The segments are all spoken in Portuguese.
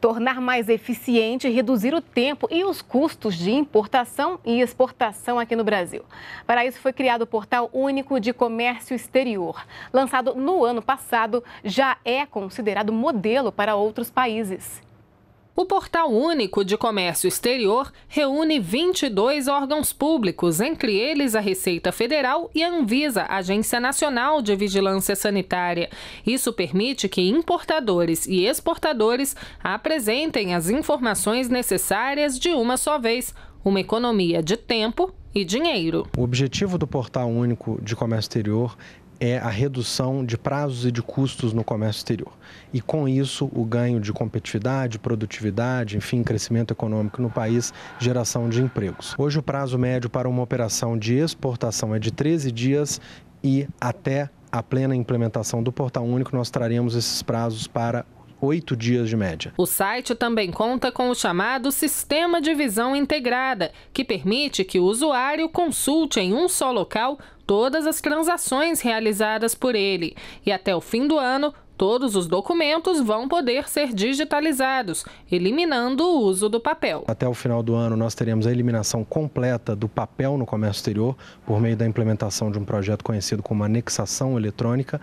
tornar mais eficiente, reduzir o tempo e os custos de importação e exportação aqui no Brasil. Para isso foi criado o Portal Único de Comércio Exterior. Lançado no ano passado, já é considerado modelo para outros países. O Portal Único de Comércio Exterior reúne 22 órgãos públicos, entre eles a Receita Federal e a Anvisa, Agência Nacional de Vigilância Sanitária. Isso permite que importadores e exportadores apresentem as informações necessárias de uma só vez uma economia de tempo e dinheiro. O objetivo do Portal Único de Comércio Exterior é a redução de prazos e de custos no comércio exterior. E com isso, o ganho de competitividade, produtividade, enfim, crescimento econômico no país, geração de empregos. Hoje, o prazo médio para uma operação de exportação é de 13 dias e até a plena implementação do Portal Único, nós traremos esses prazos para oito dias de média. O site também conta com o chamado Sistema de Visão Integrada, que permite que o usuário consulte em um só local todas as transações realizadas por ele. E até o fim do ano, Todos os documentos vão poder ser digitalizados, eliminando o uso do papel. Até o final do ano, nós teremos a eliminação completa do papel no comércio exterior, por meio da implementação de um projeto conhecido como anexação eletrônica,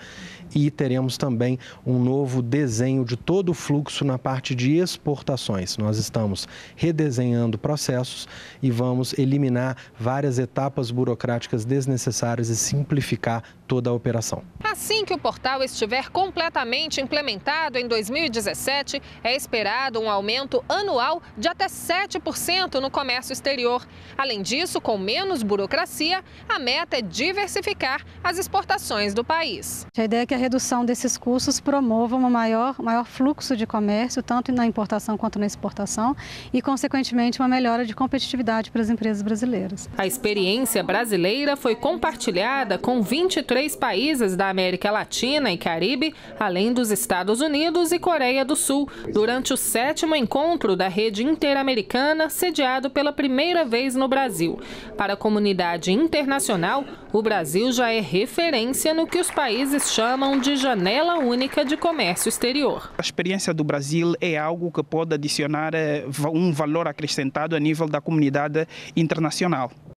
e teremos também um novo desenho de todo o fluxo na parte de exportações. Nós estamos redesenhando processos e vamos eliminar várias etapas burocráticas desnecessárias e simplificar toda a operação. Assim que o portal estiver completamente implementado em 2017, é esperado um aumento anual de até 7% no comércio exterior. Além disso, com menos burocracia, a meta é diversificar as exportações do país. A ideia é que a redução desses custos promova um maior, maior fluxo de comércio, tanto na importação quanto na exportação, e, consequentemente, uma melhora de competitividade para as empresas brasileiras. A experiência brasileira foi compartilhada com 23 países da América Latina e Caribe, além além dos Estados Unidos e Coreia do Sul, durante o sétimo encontro da rede interamericana, sediado pela primeira vez no Brasil. Para a comunidade internacional, o Brasil já é referência no que os países chamam de janela única de comércio exterior. A experiência do Brasil é algo que pode adicionar eh, um valor acrescentado a nível da comunidade internacional.